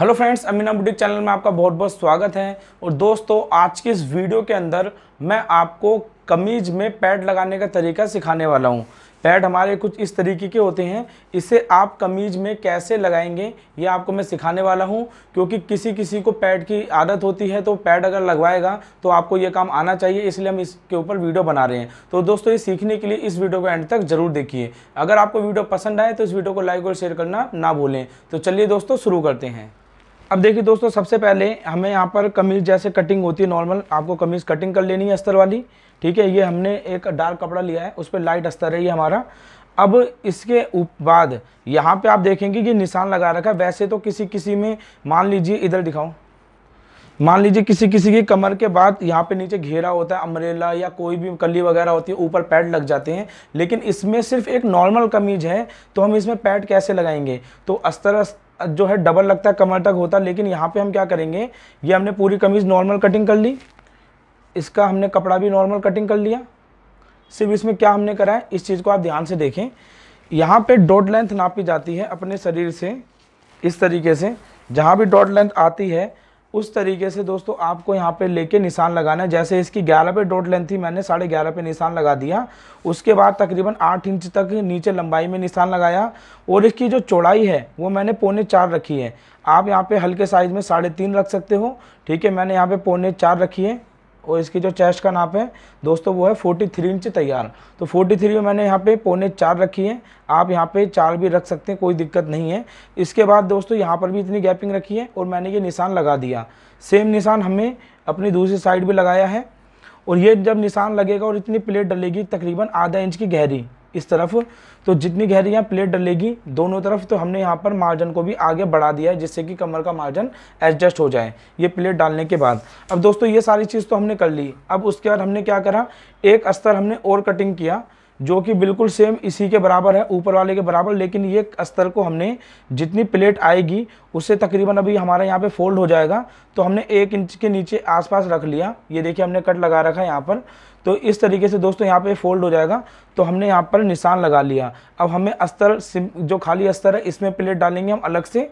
hello friends Amina boutique channel में आपका बहुत बहुत स्वागत है और दोस्तों आज की इस वीडियो के अंदर मैं आपको कमीज में पैड लगाने का तरीका सिखाने वाला हूँ पैड हमारे कुछ इस तरीके के होते हैं इसे आप कमीज में कैसे लगाएंगे ये आपको मैं सिखाने वाला हूँ क्योंकि किसी किसी को पैड की आदत होती है तो पैड अगर लगवाएगा तो आपको ये काम आना चाहिए इसलिए हम इसके ऊपर वीडियो बना रहे हैं तो दोस्तों ये सीखने के लिए इस वीडियो को एंड तक ज़रूर देखिए अगर आपको वीडियो पसंद आए तो इस वीडियो को लाइक और शेयर करना ना भूलें तो चलिए दोस्तों शुरू करते हैं अब देखिए दोस्तों सबसे पहले हमें यहाँ पर कमीज जैसे कटिंग होती है नॉर्मल आपको कमीज कटिंग कर लेनी है अस्तर वाली ठीक है ये हमने एक डार्क कपड़ा लिया है उस पर लाइट अस्तर है ये हमारा अब इसके बाद यहाँ पे आप देखेंगे कि निशान लगा रखा है वैसे तो किसी किसी में मान लीजिए इधर दिखाओ मान लीजिए किसी किसी की कमर के बाद यहाँ पे नीचे घेरा होता है अमरेला या कोई भी कली वगैरह होती है ऊपर पैड लग जाते हैं लेकिन इसमें सिर्फ एक नॉर्मल कमीज है तो हम इसमें पैड कैसे लगाएंगे तो अस्तर जो है डबल लगता है कमर तक होता है लेकिन यहाँ पे हम क्या करेंगे ये हमने पूरी कमीज़ नॉर्मल कटिंग कर ली इसका हमने कपड़ा भी नॉर्मल कटिंग कर लिया सिर्फ इसमें क्या हमने करा है इस चीज़ को आप ध्यान से देखें यहाँ पे डॉट लेंथ नापी जाती है अपने शरीर से इस तरीके से जहाँ भी डॉट लेंथ आती है उस तरीके से दोस्तों आपको यहाँ पे लेके निशान लगाना है जैसे इसकी ग्यारह पे डॉट लेंथ थी मैंने साढ़े ग्यारह पे निशान लगा दिया उसके बाद तकरीबन आठ इंच तक नीचे लंबाई में निशान लगाया और इसकी जो चौड़ाई है वो मैंने पौने चार रखी है आप यहाँ पे हल्के साइज़ में साढ़े तीन रख सकते हो ठीक है मैंने यहाँ पे पौने चार रखी है और इसकी जो चेस्ट का नाप है दोस्तों वो है 43 इंच तैयार तो 43 में मैंने यहाँ पे पौने चार रखी है आप यहाँ पे चार भी रख सकते हैं कोई दिक्कत नहीं है इसके बाद दोस्तों यहाँ पर भी इतनी गैपिंग रखी है और मैंने ये निशान लगा दिया सेम निशान हमें अपनी दूसरी साइड भी लगाया है और ये जब निशान लगेगा और इतनी प्लेट डलेगी तकरीबन आधा इंच की गहरी इस तरफ तो जितनी गहरी यहाँ प्लेट डलेगी दोनों तरफ तो हमने यहाँ पर मार्जिन को भी आगे बढ़ा दिया है जिससे कि कमर का मार्जिन एडजस्ट हो जाए ये प्लेट डालने के बाद अब दोस्तों ये सारी चीज़ तो हमने कर ली अब उसके बाद हमने क्या करा एक अस्तर हमने और कटिंग किया जो कि बिल्कुल सेम इसी के बराबर है ऊपर वाले के बराबर लेकिन ये अस्तर को हमने जितनी प्लेट आएगी उससे तकरीबन अभी हमारा यहाँ पे फोल्ड हो जाएगा तो हमने एक इंच के नीचे आसपास रख लिया ये देखिए हमने कट लगा रखा है यहाँ पर तो इस तरीके से दोस्तों यहाँ पे फोल्ड हो जाएगा तो हमने यहाँ पर निशान लगा लिया अब हमें अस्तर जो खाली अस्तर है इसमें प्लेट डालेंगे हम अलग से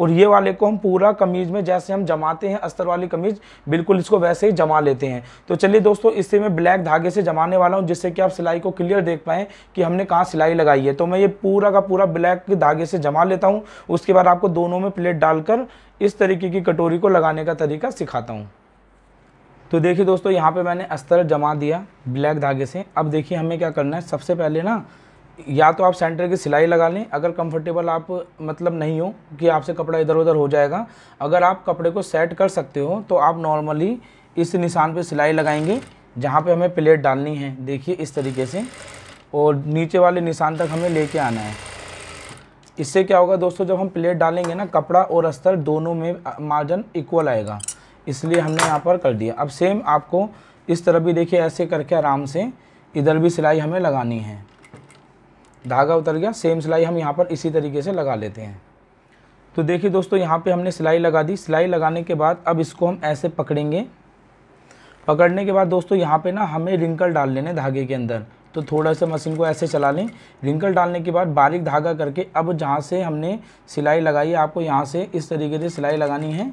और ये वाले को हम पूरा कमीज में जैसे हम जमाते हैं अस्तर वाली कमीज बिल्कुल इसको वैसे ही जमा लेते हैं तो चलिए दोस्तों इससे मैं ब्लैक धागे से जमाने वाला हूँ जिससे कि आप सिलाई को क्लियर देख पाएँ कि हमने कहाँ सिलाई लगाई है तो मैं ये पूरा का पूरा ब्लैक धागे से जमा लेता हूँ उसके बाद आपको दोनों में प्लेट डालकर इस तरीके की कटोरी को लगाने का तरीका सिखाता हूँ तो देखिए दोस्तों यहाँ पे मैंने अस्तर जमा दिया ब्लैक धागे से अब देखिए हमें क्या करना है सबसे पहले ना या तो आप सेंटर की सिलाई लगा लें अगर कंफर्टेबल आप मतलब नहीं हो कि आपसे कपड़ा इधर उधर हो जाएगा अगर आप कपड़े को सेट कर सकते हो तो आप नॉर्मली इस निशान पर सिलाई लगाएंगे जहाँ पर हमें प्लेट डालनी है देखिए इस तरीके से और नीचे वाले निशान तक हमें ले आना है इससे क्या होगा दोस्तों जब हम प्लेट डालेंगे ना कपड़ा और अस्तर दोनों में मार्जिन इक्वल आएगा इसलिए हमने यहाँ पर कर दिया अब सेम आपको इस तरफ भी देखिए ऐसे करके आराम से इधर भी सिलाई हमें लगानी है धागा उतर गया सेम सिलाई हम यहाँ पर इसी तरीके से लगा लेते हैं तो देखिए दोस्तों यहाँ पे हमने सिलाई लगा दी सिलाई लगाने के बाद अब इसको हम ऐसे पकड़ेंगे पकड़ने के बाद दोस्तों यहाँ पे ना हमें रिंकल डाल लेने धागे के अंदर तो थोड़ा सा मशीन को ऐसे चला लें रिंकल डालने के बाद बारीक धागा करके अब जहाँ से हमने सिलाई लगाई आपको यहाँ से इस तरीके से सिलाई लगानी है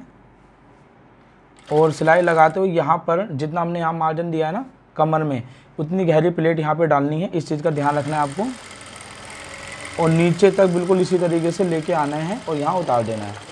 और सिलाई लगाते हुए यहाँ पर जितना हमने यहाँ मार्जिन दिया है ना कमर में उतनी गहरी प्लेट यहाँ पे डालनी है इस चीज़ का ध्यान रखना है आपको और नीचे तक बिल्कुल इसी तरीके से लेके आना है और यहाँ उतार देना है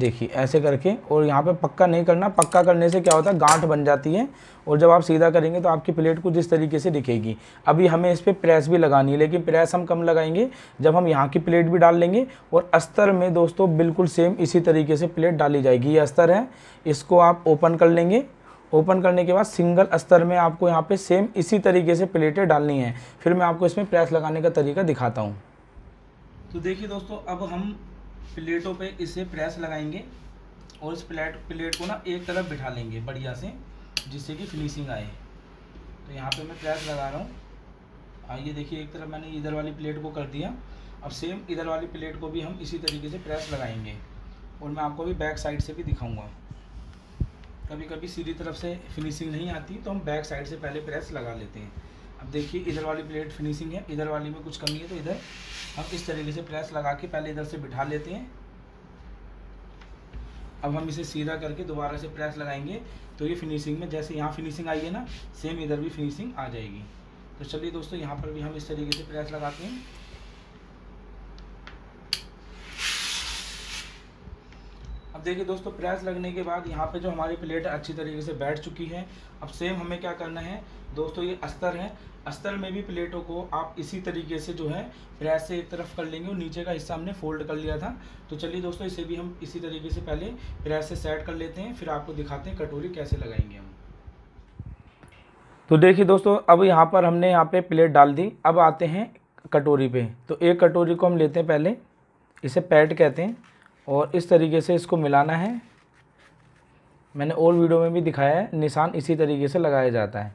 देखिए ऐसे करके और यहाँ पे पक्का नहीं करना पक्का करने से क्या होता है गांठ बन जाती है और जब आप सीधा करेंगे तो आपकी प्लेट कुछ इस तरीके से दिखेगी अभी हमें इस पर प्रेस भी लगानी है लेकिन प्रेस हम कम लगाएंगे जब हम यहाँ की प्लेट भी डाल लेंगे और अस्तर में दोस्तों बिल्कुल सेम इसी तरीके से प्लेट डाली जाएगी ये अस्तर है इसको आप ओपन कर लेंगे ओपन करने के बाद सिंगल अस्तर में आपको यहाँ पर सेम इसी तरीके से प्लेटें डालनी है फिर मैं आपको इसमें प्रेस लगाने का तरीका दिखाता हूँ तो देखिए दोस्तों अब हम प्लेटों पे इसे प्रेस लगाएंगे और इस प्लेट प्लेट को ना एक तरफ बिठा लेंगे बढ़िया से जिससे कि फिनिशिंग आए तो यहाँ पे मैं प्रेस लगा रहा हूँ आइए हाँ, देखिए एक तरफ मैंने इधर वाली प्लेट को कर दिया अब सेम इधर वाली प्लेट को भी हम इसी तरीके से प्रेस लगाएंगे और मैं आपको भी बैक साइड से भी दिखाऊँगा कभी कभी सीधी तरफ से फिनिशिंग नहीं आती तो हम बैक साइड से पहले प्रेस लगा लेते हैं अब देखिए इधर वाली प्लेट फिनिशिंग है इधर वाली में कुछ कमी है तो इधर हम इस तरीके से प्रेस लगा के पहले इधर से बिठा लेते हैं अब हम इसे सीधा करके दोबारा से प्रेस लगाएंगे तो ये फिनिशिंग में जैसे यहाँ फिनिशिंग आई है ना सेम इधर भी फिनिशिंग आ जाएगी तो चलिए दोस्तों यहाँ पर भी हम इस तरीके से प्रेस लगाते हैं देखिए दोस्तों प्रेस लगने के बाद यहाँ पे जो हमारी प्लेट अच्छी तरीके से बैठ चुकी है अब सेम हमें क्या करना है दोस्तों ये अस्तर है अस्तर में भी प्लेटों को आप इसी तरीके से जो है प्रेस से एक तरफ कर लेंगे और नीचे का हिस्सा हमने फोल्ड कर लिया था तो चलिए दोस्तों इसे भी हम इसी तरीके से पहले प्रेस से सेट कर लेते हैं फिर आपको दिखाते हैं कटोरी कैसे लगाएंगे हम तो देखिए दोस्तों अब यहाँ पर हमने यहाँ पर प्लेट डाल दी अब आते हैं कटोरी पर तो एक कटोरी को हम लेते हैं पहले इसे पैट कहते हैं और इस तरीके से इसको मिलाना है मैंने और वीडियो में भी दिखाया है निशान इसी तरीके से लगाया जाता है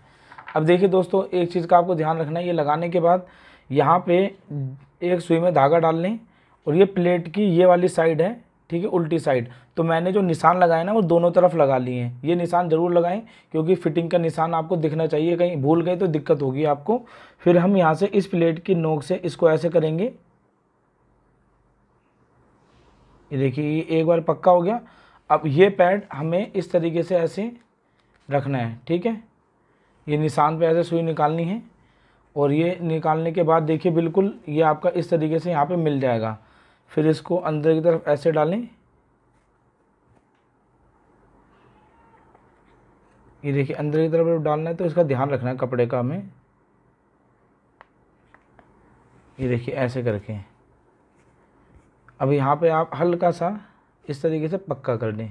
अब देखिए दोस्तों एक चीज़ का आपको ध्यान रखना है ये लगाने के बाद यहाँ पे एक सुई में धागा डाल लें और ये प्लेट की ये वाली साइड है ठीक है उल्टी साइड तो मैंने जो निशान लगाए ना वो दोनों तरफ लगा लिए हैं ये निशान ज़रूर लगाएं क्योंकि फिटिंग का निशान आपको दिखना चाहिए कहीं भूल गए तो दिक्कत होगी आपको फिर हम यहाँ से इस प्लेट की नोक से इसको ऐसे करेंगे ये देखिए ये एक बार पक्का हो गया अब ये पैड हमें इस तरीके से ऐसे रखना है ठीक है ये निशान पे ऐसे सुई निकालनी है और ये निकालने के बाद देखिए बिल्कुल ये आपका इस तरीके से यहाँ पे मिल जाएगा फिर इसको अंदर की तरफ ऐसे डालें ये देखिए अंदर की तरफ डालना है तो इसका ध्यान रखना है कपड़े का हमें ये देखिए ऐसे करके अब यहाँ पे आप हल्का सा इस तरीके से पक्का कर दें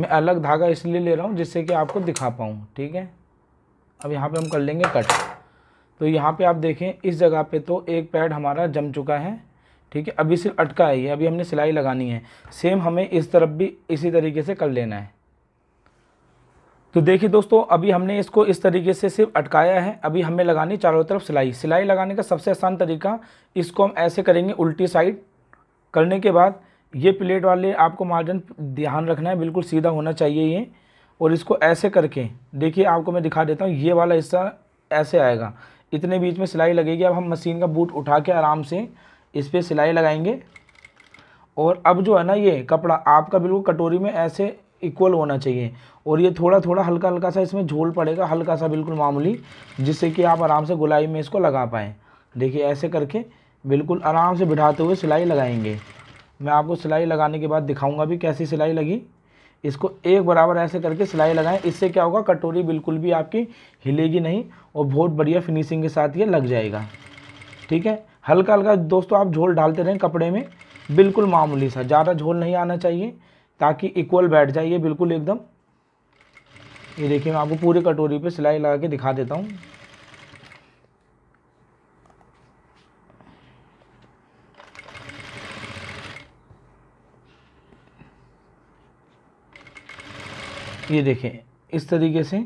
मैं अलग धागा इसलिए ले रहा हूँ जिससे कि आपको दिखा पाऊँ ठीक है अब यहाँ पे हम कर लेंगे कट तो यहाँ पे आप देखें इस जगह पे तो एक पैड हमारा जम चुका है ठीक है अभी सिर्फ अटका है ये अभी हमने सिलाई लगानी है सेम हमें इस तरफ भी इसी तरीके से कर लेना है तो देखिए दोस्तों अभी हमने इसको इस तरीके से सिर्फ अटकाया है अभी हमें लगानी चारों तरफ सिलाई सिलाई लगाने का सबसे आसान तरीका इसको हम ऐसे करेंगे उल्टी साइड करने के बाद ये प्लेट वाले आपको मार्जिन ध्यान रखना है बिल्कुल सीधा होना चाहिए ये और इसको ऐसे करके देखिए आपको मैं दिखा देता हूँ ये वाला हिस्सा ऐसे आएगा इतने बीच में सिलाई लगेगी अब हम मशीन का बूट उठा के आराम से इस पर सिलाई लगाएंगे और अब जो है ना ये कपड़ा आपका बिल्कुल कटोरी में ऐसे इक्वल होना चाहिए और ये थोड़ा थोड़ा हल्का हल्का सा इसमें झोल पड़ेगा हल्का सा बिल्कुल मामूली जिससे कि आप आराम से गुलाई में इसको लगा पाएँ देखिए ऐसे करके बिल्कुल आराम से बिठाते हुए सिलाई लगाएंगे मैं आपको सिलाई लगाने के बाद दिखाऊंगा भी कैसी सिलाई लगी इसको एक बराबर ऐसे करके सिलाई लगाएं इससे क्या होगा कटोरी बिल्कुल भी आपकी हिलेगी नहीं और बहुत बढ़िया फिनिशिंग के साथ ये लग जाएगा ठीक है हल्का हल्का दोस्तों आप झोल डालते रहें कपड़े में बिल्कुल मामूली सा ज़्यादा झोल नहीं आना चाहिए ताकि इक्वल बैठ जाए ये बिल्कुल एकदम ये देखिए मैं आपको पूरी कटोरी पे सिलाई लगा के दिखा देता हूँ ये देखें इस तरीके से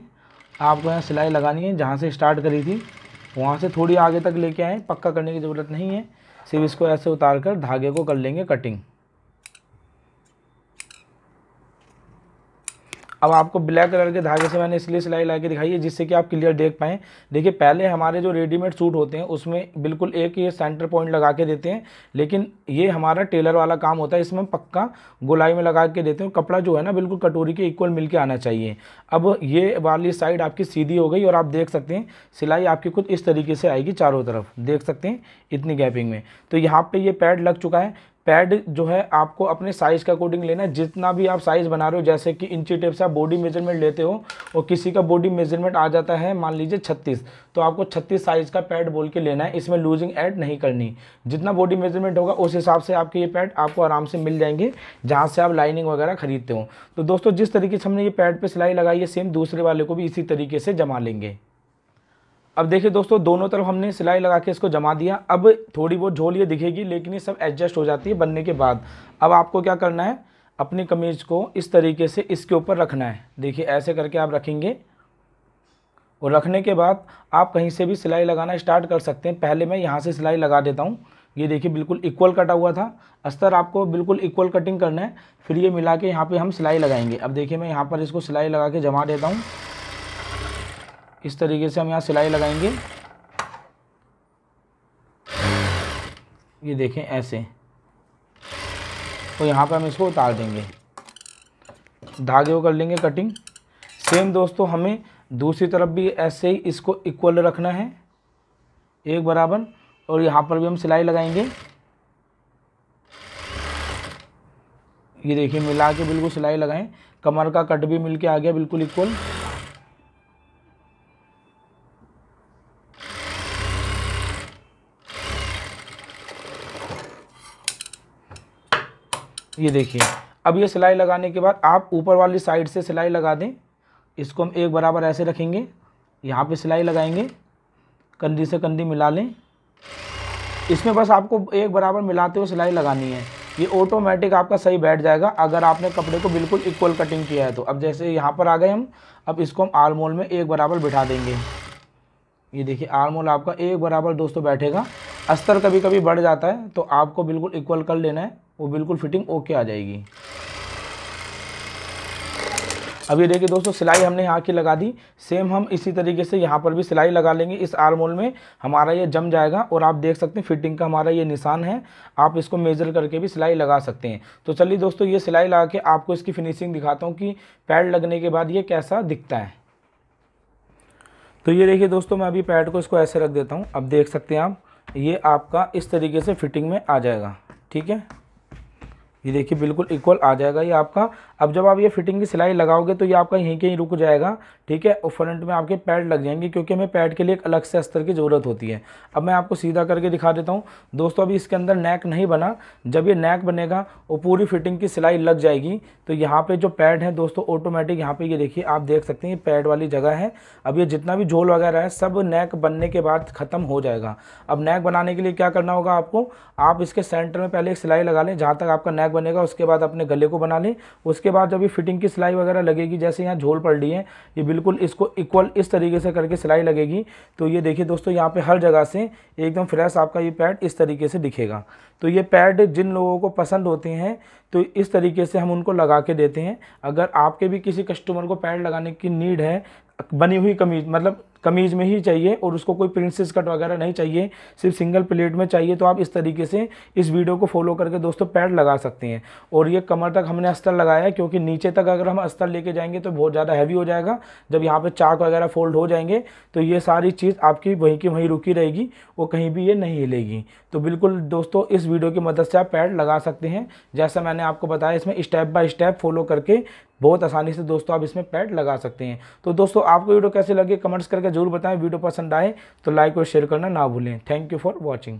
आपको यहाँ सिलाई लगानी है जहाँ से स्टार्ट करी थी वहाँ से थोड़ी आगे तक लेके आए पक्का करने की ज़रूरत नहीं है सिर्फ इसको ऐसे उतार कर धागे को कर लेंगे कटिंग अब आपको ब्लैक कलर के धागे से मैंने इसलिए सिलाई ला के दिखाई है जिससे कि आप क्लियर देख पाएँ देखिए पहले हमारे जो रेडीमेड सूट होते हैं उसमें बिल्कुल एक ये सेंटर पॉइंट लगा के देते हैं लेकिन ये हमारा टेलर वाला काम होता है इसमें पक्का गोलाई में लगा के देते हैं कपड़ा जो है ना बिल्कुल कटोरी के इक्वल मिल के आना चाहिए अब ये वाली साइड आपकी सीधी हो गई और आप देख सकते हैं सिलाई आपकी कुछ इस तरीके से आएगी चारों तरफ देख सकते हैं इतनी गैपिंग में तो यहाँ पर ये पैड लग चुका है पैड जो है आपको अपने साइज़ के अकॉर्डिंग लेना है जितना भी आप साइज़ बना रहे हो जैसे कि इंची टेप से आप बॉडी मेजरमेंट लेते हो और किसी का बॉडी मेजरमेंट आ जाता है मान लीजिए छत्तीस तो आपको छत्तीस साइज़ का पैड बोल के लेना है इसमें लूजिंग ऐड नहीं करनी जितना बॉडी मेजरमेंट होगा उस हिसाब से आपके ये पैड आपको आराम से मिल जाएंगे जहाँ से आप लाइनिंग वगैरह खरीदते हो तो दोस्तों जिस तरीके से हमने ये पैड पर सिलाई लगाई है सेम दूसरे वाले को भी इसी तरीके से जमा लेंगे अब देखिए दोस्तों दोनों तरफ हमने सिलाई लगा के इसको जमा दिया अब थोड़ी बहुत झोल ये दिखेगी लेकिन ये सब एडजस्ट हो जाती है बनने के बाद अब आपको क्या करना है अपनी कमीज़ को इस तरीके से इसके ऊपर रखना है देखिए ऐसे करके आप रखेंगे और रखने के बाद आप कहीं से भी सिलाई लगाना स्टार्ट कर सकते हैं पहले मैं यहाँ से सिलाई लगा देता हूँ ये देखिए बिल्कुल इक्वल कटा हुआ था अस्तर आपको बिल्कुल इक्वल कटिंग करना है फिर ये मिला के यहाँ पे हम सिलाई लगाएंगे अब देखिए मैं यहाँ पर इसको सिलाई लगा के जमा देता हूँ इस तरीके से हम यहाँ सिलाई लगाएंगे ये देखें ऐसे तो यहाँ पर हम इसको उतार देंगे धागे को कर लेंगे कटिंग सेम दोस्तों हमें दूसरी तरफ भी ऐसे ही इसको इक्वल रखना है एक बराबर और यहाँ पर भी हम सिलाई लगाएंगे ये देखिए मिला के बिल्कुल सिलाई लगाएं कमर का कट भी मिल के आ गया बिल्कुल इक्वल ये देखिए अब ये सिलाई लगाने के बाद आप ऊपर वाली साइड से सिलाई लगा दें इसको हम एक बराबर ऐसे रखेंगे यहाँ पे सिलाई लगाएंगे कंधी से कंधी मिला लें इसमें बस आपको एक बराबर मिलाते हुए सिलाई लगानी है ये ऑटोमेटिक आपका सही बैठ जाएगा अगर आपने कपड़े को बिल्कुल इक्वल कटिंग किया है तो अब जैसे यहाँ पर आ गए हम अब इसको हम आलमोल में एक बराबर बिठा देंगे ये देखिए आर मोल आपका एक बराबर दोस्तों तो बैठेगा अस्तर कभी कभी बढ़ जाता है तो आपको बिल्कुल इक्वल कर लेना है वो बिल्कुल फिटिंग ओके आ जाएगी अब ये देखिए दोस्तों सिलाई हमने यहाँ की लगा दी सेम हम इसी तरीके से यहाँ पर भी सिलाई लगा लेंगे इस आर मोल में हमारा ये जम जाएगा और आप देख सकते हैं फिटिंग का हमारा ये निशान है आप इसको मेजर करके भी सिलाई लगा सकते हैं तो चलिए दोस्तों ये सिलाई लगा के आपको इसकी फिनिशिंग दिखाता हूँ कि पैड लगने के बाद ये कैसा दिखता है तो ये देखिए दोस्तों मैं अभी पैड को इसको ऐसे रख देता हूँ अब देख सकते हैं आप ये आपका इस तरीके से फिटिंग में आ जाएगा ठीक है ये देखिए बिल्कुल इक्वल आ जाएगा ये आपका अब जब आप ये फिटिंग की सिलाई लगाओगे तो ये आपका यहीं के ही रुक जाएगा ठीक है और फ्रंट में आपके पैड लग जाएंगे क्योंकि हमें पैड के लिए एक अलग से अस्तर की ज़रूरत होती है अब मैं आपको सीधा करके दिखा देता हूँ दोस्तों अभी इसके अंदर नेक नहीं बना जब ये नेक बनेगा और पूरी फिटिंग की सिलाई लग जाएगी तो यहाँ पर जो पैड है दोस्तों ऑटोमेटिक यहाँ पर ये देखिए आप देख सकते हैं ये पैड वाली जगह है अब ये जितना भी झोल वगैरह है सब नेक बनने के बाद ख़त्म हो जाएगा अब नेक बनाने के लिए क्या करना होगा आपको आप इसके सेंटर में पहले एक सिलाई लगा लें जहाँ तक आपका नेक बनेगा उसके बाद अपने गले को बना लें उसके उसके बाद जब ये फिटिंग की सिलाई वगैरह लगेगी जैसे यहाँ झोल पड़ रही है ये बिल्कुल इसको इक्वल इस तरीके से करके सिलाई लगेगी तो ये देखिए दोस्तों यहाँ पे हर जगह से एकदम फ्रेश आपका ये पैड इस तरीके से दिखेगा तो ये पैड जिन लोगों को पसंद होते हैं तो इस तरीके से हम उनको लगा के देते हैं अगर आपके भी किसी कस्टमर को पैड लगाने की नीड है बनी हुई कमीज मतलब कमीज में ही चाहिए और उसको कोई प्रिंसेस कट वगैरह नहीं चाहिए सिर्फ सिंगल प्लेट में चाहिए तो आप इस तरीके से इस वीडियो को फॉलो करके दोस्तों पैड लगा सकते हैं और ये कमर तक हमने अस्तर लगाया है क्योंकि नीचे तक अगर हम अस्तर लेके जाएंगे तो बहुत ज़्यादा हैवी हो जाएगा जब यहाँ पर चाक वगैरह फोल्ड हो जाएंगे तो ये सारी चीज़ आपकी वहीं की वहीं रुकी रहेगी वो कहीं भी ये नहीं हिलेगी तो बिल्कुल दोस्तों इस वीडियो की मदद से आप पैड लगा सकते हैं जैसा मैंने आपको बताया इसमें स्टेप बाय स्टेप फॉलो करके बहुत आसानी से दोस्तों आप इसमें पैड लगा सकते हैं तो दोस्तों आपको वीडियो कैसे लगे कमेंट्स करके जरूर बताएं वीडियो पसंद आए तो लाइक और शेयर करना ना भूलें थैंक यू फॉर वॉचिंग